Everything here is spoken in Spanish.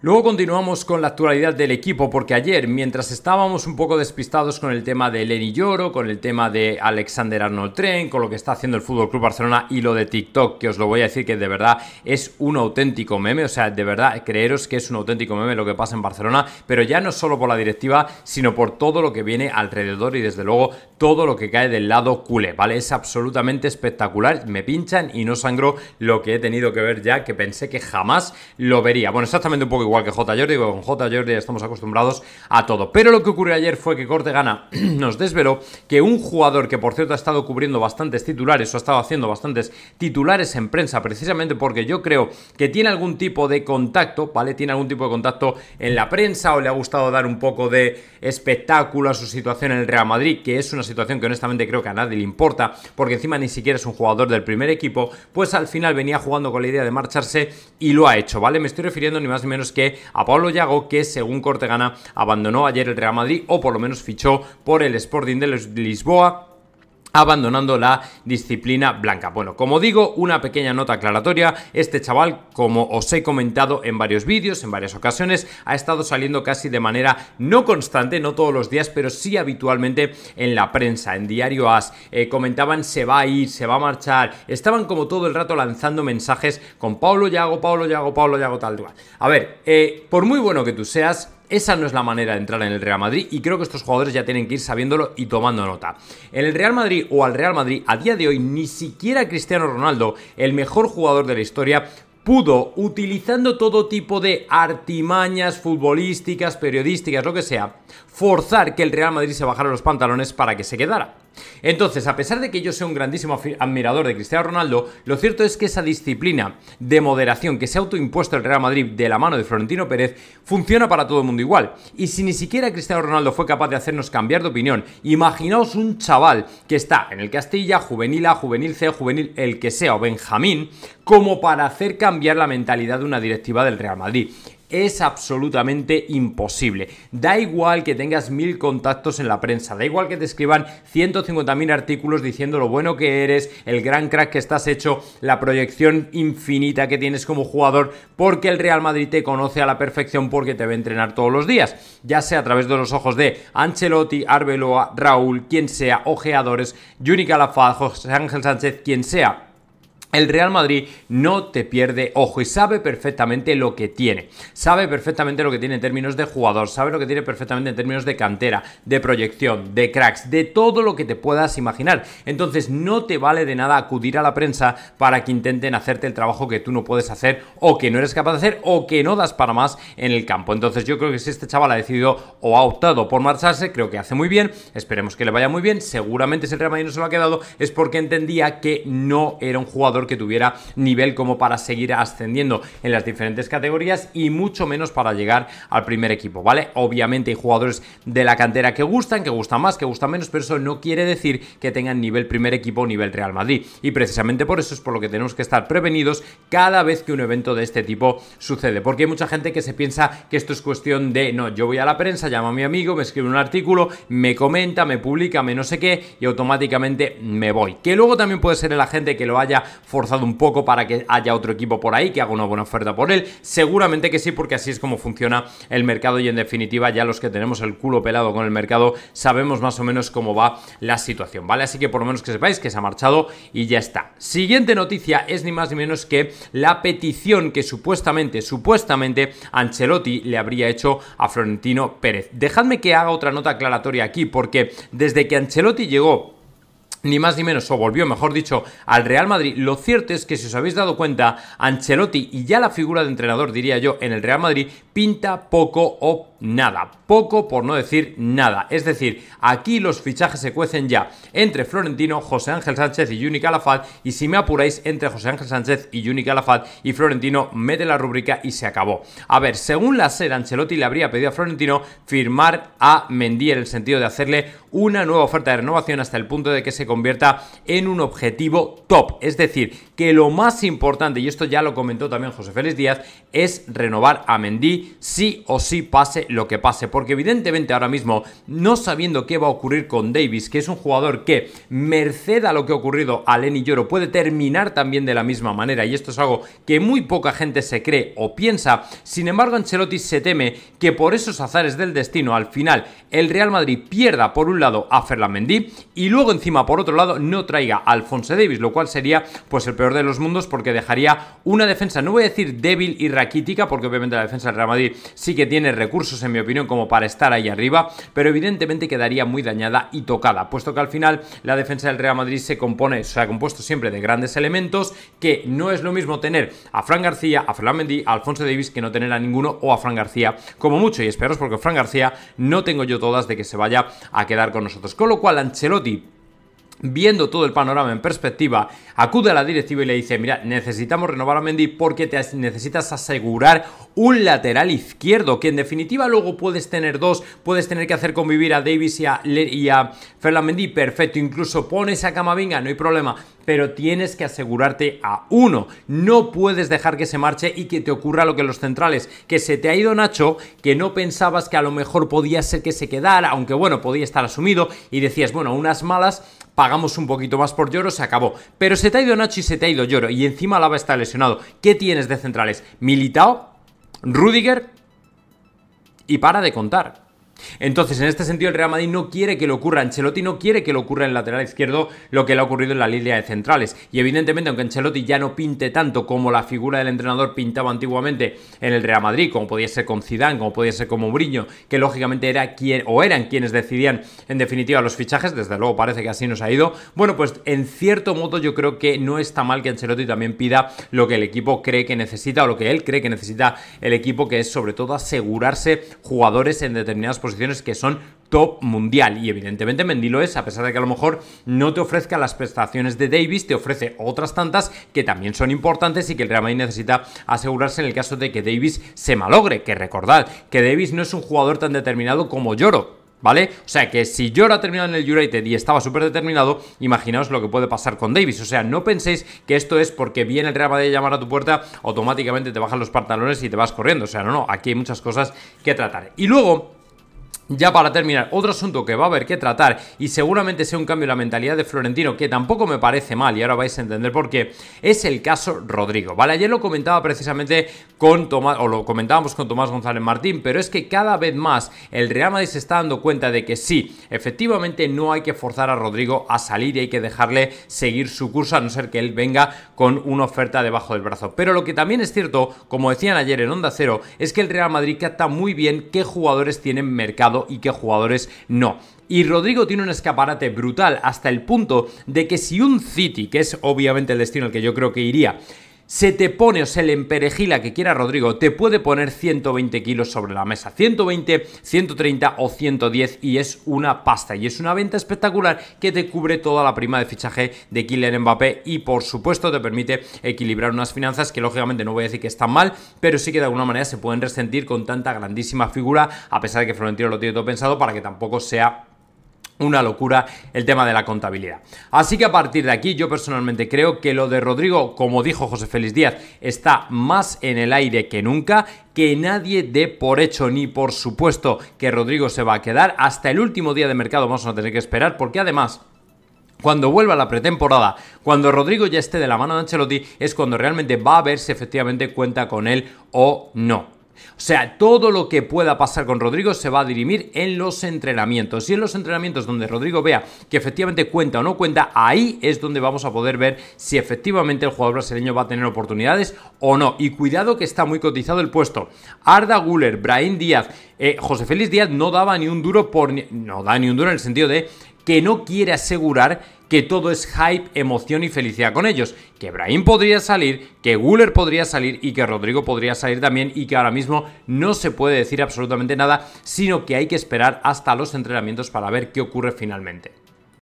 Luego continuamos con la actualidad del equipo, porque ayer, mientras estábamos un poco despistados con el tema de Lenny Lloro, con el tema de Alexander Arnold Tren, con lo que está haciendo el Fútbol Club Barcelona y lo de TikTok, que os lo voy a decir que de verdad es un auténtico meme, o sea, de verdad creeros que es un auténtico meme lo que pasa en Barcelona, pero ya no solo por la directiva, sino por todo lo que viene alrededor y desde luego todo lo que cae del lado culé, ¿vale? Es absolutamente espectacular, me pinchan y no sangro lo que he tenido que ver ya, que pensé que jamás lo vería. Bueno, exactamente un poco igual que J. Jordi, con J. Jordi estamos acostumbrados a todo. Pero lo que ocurrió ayer fue que Corte Gana nos desveló que un jugador que por cierto ha estado cubriendo bastantes titulares o ha estado haciendo bastantes titulares en prensa, precisamente porque yo creo que tiene algún tipo de contacto, ¿vale? Tiene algún tipo de contacto en la prensa o le ha gustado dar un poco de espectáculo a su situación en el Real Madrid, que es una situación que honestamente creo que a nadie le importa, porque encima ni siquiera es un jugador del primer equipo, pues al final venía jugando con la idea de marcharse y lo ha hecho, ¿vale? Me estoy refiriendo ni más ni menos que que a Pablo Yago, que según Cortegana abandonó ayer el Real Madrid o por lo menos fichó por el Sporting de Lisboa abandonando la disciplina blanca. Bueno, como digo, una pequeña nota aclaratoria, este chaval, como os he comentado en varios vídeos, en varias ocasiones, ha estado saliendo casi de manera no constante, no todos los días, pero sí habitualmente en la prensa, en Diario As, eh, comentaban se va a ir, se va a marchar, estaban como todo el rato lanzando mensajes con Pablo Yago, Pablo Yago, Pablo Yago, tal, tal. A ver, eh, por muy bueno que tú seas, esa no es la manera de entrar en el Real Madrid y creo que estos jugadores ya tienen que ir sabiéndolo y tomando nota. En el Real Madrid o al Real Madrid, a día de hoy, ni siquiera Cristiano Ronaldo, el mejor jugador de la historia, pudo, utilizando todo tipo de artimañas futbolísticas, periodísticas, lo que sea, forzar que el Real Madrid se bajara los pantalones para que se quedara. Entonces, a pesar de que yo sea un grandísimo admirador de Cristiano Ronaldo, lo cierto es que esa disciplina de moderación que se ha autoimpuesto el Real Madrid de la mano de Florentino Pérez funciona para todo el mundo igual. Y si ni siquiera Cristiano Ronaldo fue capaz de hacernos cambiar de opinión, imaginaos un chaval que está en el Castilla, juvenil A, juvenil C, juvenil el que sea, o Benjamín, como para hacer cambiar la mentalidad de una directiva del Real Madrid es absolutamente imposible. Da igual que tengas mil contactos en la prensa, da igual que te escriban 150.000 artículos diciendo lo bueno que eres, el gran crack que estás hecho, la proyección infinita que tienes como jugador, porque el Real Madrid te conoce a la perfección porque te ve entrenar todos los días, ya sea a través de los ojos de Ancelotti, Arbeloa, Raúl, quien sea, ojeadores, Juni Calafaz, José Ángel Sánchez, quien sea el Real Madrid no te pierde ojo y sabe perfectamente lo que tiene. Sabe perfectamente lo que tiene en términos de jugador, sabe lo que tiene perfectamente en términos de cantera, de proyección, de cracks, de todo lo que te puedas imaginar. Entonces no te vale de nada acudir a la prensa para que intenten hacerte el trabajo que tú no puedes hacer o que no eres capaz de hacer o que no das para más en el campo. Entonces yo creo que si este chaval ha decidido o ha optado por marcharse, creo que hace muy bien, esperemos que le vaya muy bien, seguramente si el Real Madrid no se lo ha quedado es porque entendía que no era un jugador que tuviera nivel como para seguir ascendiendo en las diferentes categorías y mucho menos para llegar al primer equipo, ¿vale? Obviamente hay jugadores de la cantera que gustan, que gustan más, que gustan menos, pero eso no quiere decir que tengan nivel primer equipo o nivel Real Madrid. Y precisamente por eso es por lo que tenemos que estar prevenidos cada vez que un evento de este tipo sucede, porque hay mucha gente que se piensa que esto es cuestión de, no, yo voy a la prensa, llamo a mi amigo, me escribe un artículo, me comenta, me publica, me no sé qué, y automáticamente me voy. Que luego también puede ser la gente que lo haya forzado un poco para que haya otro equipo por ahí que haga una buena oferta por él. Seguramente que sí, porque así es como funciona el mercado y en definitiva ya los que tenemos el culo pelado con el mercado sabemos más o menos cómo va la situación, ¿vale? Así que por lo menos que sepáis que se ha marchado y ya está. Siguiente noticia es ni más ni menos que la petición que supuestamente, supuestamente Ancelotti le habría hecho a Florentino Pérez. Dejadme que haga otra nota aclaratoria aquí, porque desde que Ancelotti llegó ni más ni menos, o volvió, mejor dicho, al Real Madrid. Lo cierto es que, si os habéis dado cuenta, Ancelotti y ya la figura de entrenador, diría yo, en el Real Madrid, pinta poco o nada, poco por no decir nada. Es decir, aquí los fichajes se cuecen ya entre Florentino, José Ángel Sánchez y Juni Calafat y si me apuráis entre José Ángel Sánchez y Juni Calafat y Florentino mete la rúbrica y se acabó. A ver, según la SER, Ancelotti le habría pedido a Florentino firmar a Mendy en el sentido de hacerle una nueva oferta de renovación hasta el punto de que se convierta en un objetivo top. Es decir, que lo más importante, y esto ya lo comentó también José Félix Díaz, es renovar a Mendy sí o sí pase lo que pase, porque evidentemente ahora mismo, no sabiendo qué va a ocurrir con Davis, que es un jugador que, merced a lo que ha ocurrido a Lenny Lloro, puede terminar también de la misma manera, y esto es algo que muy poca gente se cree o piensa, sin embargo Ancelotti se teme que por esos azares del destino, al final, el Real Madrid pierda por un lado a Mendy y luego encima por otro lado no traiga a Alfonso Davis, lo cual sería pues el peor de los mundos porque dejaría una defensa, no voy a decir débil y raquítica, porque obviamente la defensa del Real Madrid sí que tiene recursos en mi opinión, como para estar ahí arriba, pero evidentemente quedaría muy dañada y tocada, puesto que al final la defensa del Real Madrid se compone, se ha compuesto siempre de grandes elementos, que no es lo mismo tener a Fran García, a Fran Mendy, a Alfonso Davis, que no tener a ninguno, o a Fran García como mucho, y esperos porque Fran García no tengo yo todas de que se vaya a quedar con nosotros. Con lo cual, Ancelotti viendo todo el panorama en perspectiva, acude a la directiva y le dice, mira, necesitamos renovar a Mendy porque te necesitas asegurar un lateral izquierdo, que en definitiva luego puedes tener dos, puedes tener que hacer convivir a Davis y a, y Mendy, perfecto, incluso pones a Camavinga, no hay problema, pero tienes que asegurarte a uno, no puedes dejar que se marche y que te ocurra lo que los centrales, que se te ha ido Nacho, que no pensabas que a lo mejor podía ser que se quedara, aunque bueno, podía estar asumido y decías, bueno, unas malas pagamos un poquito más por Lloro, se acabó. Pero se te ha ido Nacho y se te ha ido Lloro, y encima Lava está lesionado. ¿Qué tienes de centrales? Militao, Rudiger y para de contar. Entonces, en este sentido, el Real Madrid no quiere que le ocurra Ancelotti, no quiere que le ocurra en lateral izquierdo lo que le ha ocurrido en la línea de centrales. Y evidentemente, aunque Ancelotti ya no pinte tanto como la figura del entrenador pintaba antiguamente en el Real Madrid, como podía ser con Zidane, como podía ser con Mourinho, que lógicamente era quien o eran quienes decidían en definitiva los fichajes, desde luego parece que así nos ha ido. Bueno, pues en cierto modo yo creo que no está mal que Ancelotti también pida lo que el equipo cree que necesita o lo que él cree que necesita el equipo, que es sobre todo asegurarse jugadores en determinadas posiciones que son top mundial. Y evidentemente Mendy lo es, a pesar de que a lo mejor no te ofrezca las prestaciones de Davis, te ofrece otras tantas que también son importantes y que el Real Madrid necesita asegurarse en el caso de que Davis se malogre. Que recordad que Davis no es un jugador tan determinado como Lloro. ¿Vale? O sea que si Lloro ha terminado en el United y estaba súper determinado, imaginaos lo que puede pasar con Davis. O sea, no penséis que esto es porque viene el Real Madrid a llamar a tu puerta, automáticamente te bajan los pantalones y te vas corriendo. O sea, no, no, aquí hay muchas cosas que tratar. Y luego, ya para terminar, otro asunto que va a haber que tratar y seguramente sea un cambio en la mentalidad de Florentino que tampoco me parece mal y ahora vais a entender por qué, es el caso Rodrigo, ¿vale? Ayer lo comentaba precisamente con Tomás, o lo comentábamos con Tomás González Martín, pero es que cada vez más el Real Madrid se está dando cuenta de que sí, efectivamente no hay que forzar a Rodrigo a salir y hay que dejarle seguir su curso a no ser que él venga con una oferta debajo del brazo. Pero lo que también es cierto, como decían ayer en Onda Cero, es que el Real Madrid capta muy bien qué jugadores tienen mercado y qué jugadores no. Y Rodrigo tiene un escaparate brutal hasta el punto de que si un City, que es obviamente el destino al que yo creo que iría, se te pone o se le emperejila que quiera Rodrigo, te puede poner 120 kilos sobre la mesa. 120, 130 o 110 y es una pasta y es una venta espectacular que te cubre toda la prima de fichaje de Kylian Mbappé y por supuesto te permite equilibrar unas finanzas que lógicamente no voy a decir que están mal, pero sí que de alguna manera se pueden resentir con tanta grandísima figura a pesar de que Florentino lo tiene todo pensado para que tampoco sea una locura el tema de la contabilidad. Así que a partir de aquí yo personalmente creo que lo de Rodrigo, como dijo José Félix Díaz, está más en el aire que nunca, que nadie dé por hecho ni por supuesto que Rodrigo se va a quedar. Hasta el último día de mercado vamos a tener que esperar porque además... Cuando vuelva la pretemporada, cuando Rodrigo ya esté de la mano de Ancelotti, es cuando realmente va a ver si efectivamente cuenta con él o no. O sea, todo lo que pueda pasar con Rodrigo se va a dirimir en los entrenamientos. Y en los entrenamientos donde Rodrigo vea que efectivamente cuenta o no cuenta, ahí es donde vamos a poder ver si efectivamente el jugador brasileño va a tener oportunidades o no. Y cuidado que está muy cotizado el puesto. Arda Guller, Brian Díaz, eh, José Félix Díaz no daba ni un duro por... No da ni un duro en el sentido de que no quiere asegurar que todo es hype, emoción y felicidad con ellos. Que Brahim podría salir, que Guller podría salir y que Rodrigo podría salir también y que ahora mismo no se puede decir absolutamente nada, sino que hay que esperar hasta los entrenamientos para ver qué ocurre finalmente.